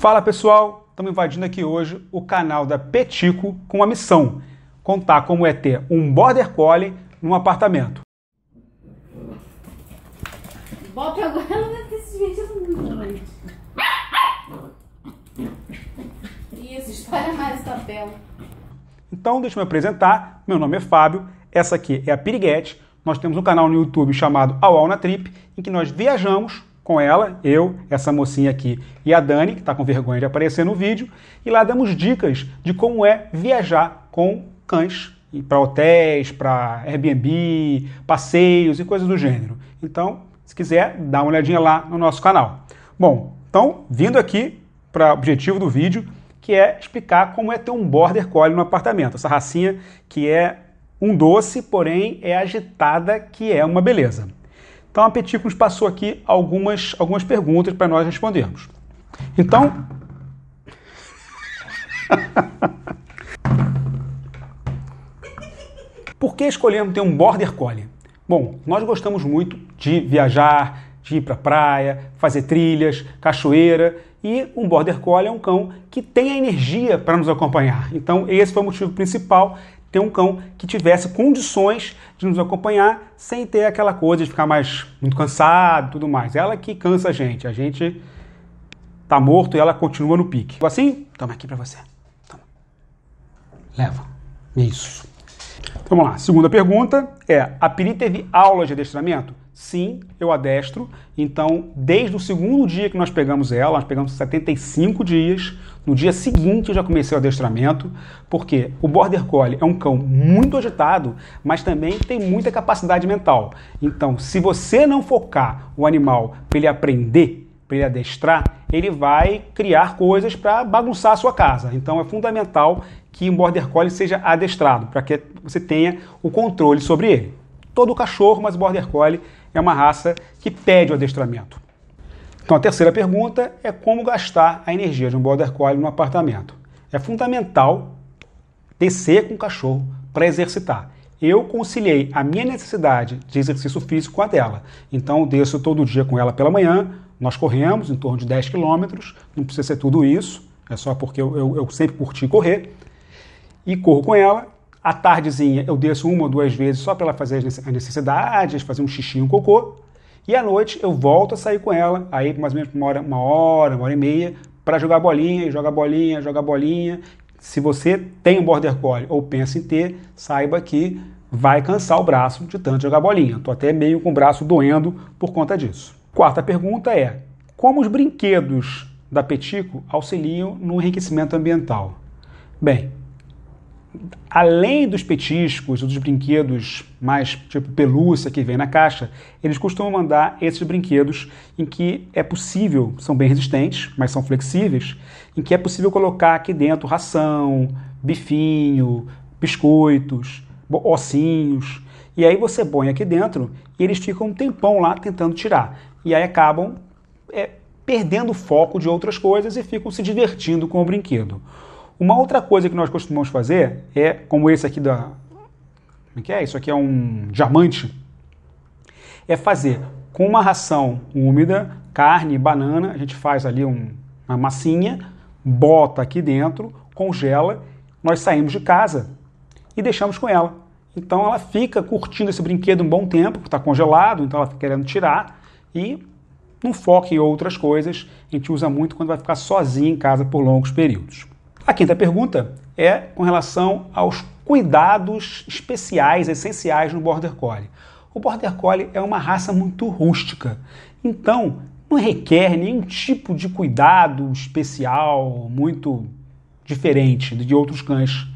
Fala pessoal, estamos invadindo aqui hoje o canal da Petico com a missão: contar como é ter um border collie num apartamento. Bob agora não deve ter se vendido Isso, espalha mais papel. Então, deixa eu me apresentar. Meu nome é Fábio, essa aqui é a Piriguete. Nós temos um canal no YouTube chamado Awal na Trip, em que nós viajamos com ela, eu, essa mocinha aqui e a Dani, que está com vergonha de aparecer no vídeo, e lá damos dicas de como é viajar com cães para hotéis, para Airbnb, passeios e coisas do gênero. Então, se quiser, dá uma olhadinha lá no nosso canal. Bom, então, vindo aqui para o objetivo do vídeo, que é explicar como é ter um border collie no apartamento, essa racinha que é um doce, porém é agitada, que é uma beleza. Então a Petit nos passou aqui algumas, algumas perguntas para nós respondermos. Então. Por que escolhemos ter um border collie? Bom, nós gostamos muito de viajar, de ir para a praia, fazer trilhas, cachoeira e um border collie é um cão que tem a energia para nos acompanhar. Então esse foi o motivo principal ter um cão que tivesse condições de nos acompanhar sem ter aquela coisa de ficar mais muito cansado e tudo mais. Ela que cansa a gente, a gente tá morto e ela continua no pique. Assim, toma aqui para você. Toma. Leva. Isso. vamos lá. Segunda pergunta é: a Piri teve aula de adestramento? Sim, eu adestro. Então, desde o segundo dia que nós pegamos ela, nós pegamos 75 dias. No dia seguinte, eu já comecei o adestramento, porque o Border Collie é um cão muito agitado, mas também tem muita capacidade mental. Então, se você não focar o animal para ele aprender, para ele adestrar, ele vai criar coisas para bagunçar a sua casa. Então, é fundamental que um Border Collie seja adestrado, para que você tenha o controle sobre ele. Todo cachorro, mas Border Collie é uma raça que pede o adestramento. Então a terceira pergunta é como gastar a energia de um border collie no apartamento. É fundamental descer com o cachorro para exercitar. Eu conciliei a minha necessidade de exercício físico com a dela. Então desço todo dia com ela pela manhã, nós corremos em torno de 10 quilômetros, não precisa ser tudo isso, é só porque eu, eu, eu sempre curti correr. E corro com ela à tardezinha eu desço uma ou duas vezes só para ela fazer as necessidades, fazer um xixi, um cocô. E à noite eu volto a sair com ela, aí mais ou menos uma hora, uma hora, uma hora e meia, para jogar bolinha, e bolinha, jogar bolinha. Se você tem um border collie ou pensa em ter, saiba que vai cansar o braço de tanto jogar bolinha. Estou até meio com o braço doendo por conta disso. Quarta pergunta é: como os brinquedos da Petico auxiliam no enriquecimento ambiental? Bem, além dos petiscos, dos brinquedos mais tipo pelúcia que vem na caixa, eles costumam mandar esses brinquedos em que é possível, são bem resistentes, mas são flexíveis, em que é possível colocar aqui dentro ração, bifinho, biscoitos, ossinhos. E aí você põe aqui dentro e eles ficam um tempão lá tentando tirar. E aí acabam é, perdendo o foco de outras coisas e ficam se divertindo com o brinquedo. Uma outra coisa que nós costumamos fazer é, como esse aqui da. Como é que é? Isso aqui é um diamante. É fazer com uma ração úmida, carne, banana, a gente faz ali um, uma massinha, bota aqui dentro, congela, nós saímos de casa e deixamos com ela. Então ela fica curtindo esse brinquedo um bom tempo, está congelado, então ela fica querendo tirar e não foca em outras coisas. A gente usa muito quando vai ficar sozinho em casa por longos períodos. A quinta pergunta é com relação aos cuidados especiais, essenciais no Border Collie. O Border Collie é uma raça muito rústica, então não requer nenhum tipo de cuidado especial muito diferente de outros cães.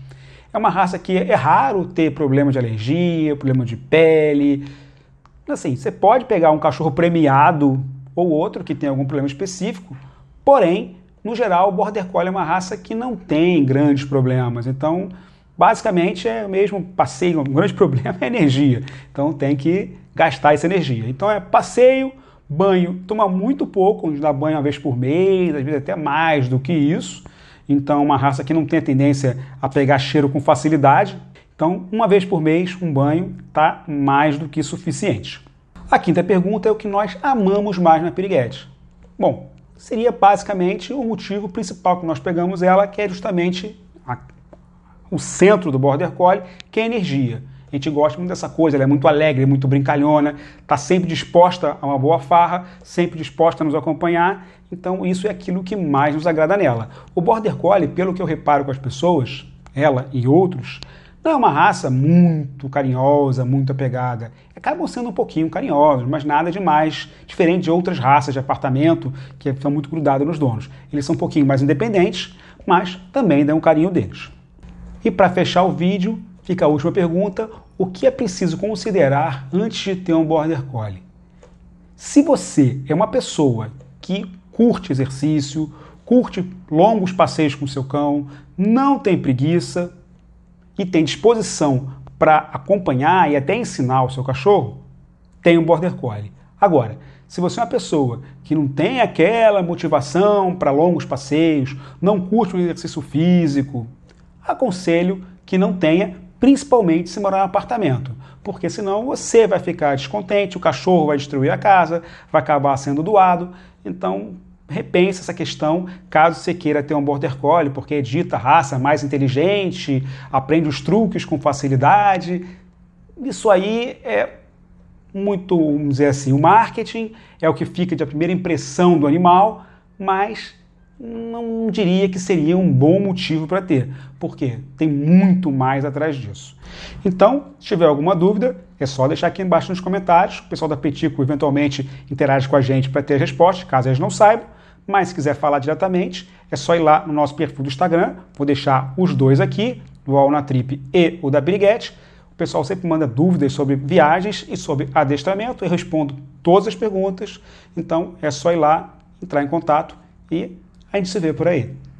É uma raça que é raro ter problema de alergia, problema de pele. Assim, você pode pegar um cachorro premiado ou outro que tem algum problema específico, porém no geral, o Border Collie é uma raça que não tem grandes problemas. Então, basicamente, é o mesmo passeio. Um grande problema é energia. Então, tem que gastar essa energia. Então, é passeio, banho. Toma muito pouco, nos dá banho uma vez por mês, às vezes até mais do que isso. Então, é uma raça que não tem a tendência a pegar cheiro com facilidade. Então, uma vez por mês, um banho está mais do que suficiente. A quinta pergunta é o que nós amamos mais na piriguete. Bom, seria basicamente o motivo principal que nós pegamos ela, que é justamente a, o centro do Border Collie, que é a energia. A gente gosta muito dessa coisa, ela é muito alegre, muito brincalhona, está sempre disposta a uma boa farra, sempre disposta a nos acompanhar, então isso é aquilo que mais nos agrada nela. O Border Collie, pelo que eu reparo com as pessoas, ela e outros, não é uma raça muito carinhosa, muito apegada. Acabam sendo um pouquinho carinhosos, mas nada demais, diferente de outras raças de apartamento que estão muito grudadas nos donos. Eles são um pouquinho mais independentes, mas também dão um carinho deles. E para fechar o vídeo, fica a última pergunta: o que é preciso considerar antes de ter um border collie? Se você é uma pessoa que curte exercício, curte longos passeios com seu cão, não tem preguiça, que tem disposição para acompanhar e até ensinar o seu cachorro, tem um border collie. Agora, se você é uma pessoa que não tem aquela motivação para longos passeios, não curte um exercício físico, aconselho que não tenha, principalmente se morar em apartamento, porque senão você vai ficar descontente, o cachorro vai destruir a casa, vai acabar sendo doado. Então, repense essa questão caso você queira ter um border collie, porque edita dita raça mais inteligente, aprende os truques com facilidade. Isso aí é muito, vamos dizer assim, o marketing é o que fica de a primeira impressão do animal, mas não diria que seria um bom motivo para ter, porque tem muito mais atrás disso. Então, se tiver alguma dúvida, é só deixar aqui embaixo nos comentários. O pessoal da Petico eventualmente interage com a gente para ter a resposta, caso eles não saibam. Mas se quiser falar diretamente, é só ir lá no nosso perfil do Instagram. Vou deixar os dois aqui, do Alna Trip e o da Briguete. O pessoal sempre manda dúvidas sobre viagens e sobre adestramento. Eu respondo todas as perguntas. Então é só ir lá, entrar em contato e a gente se vê por aí.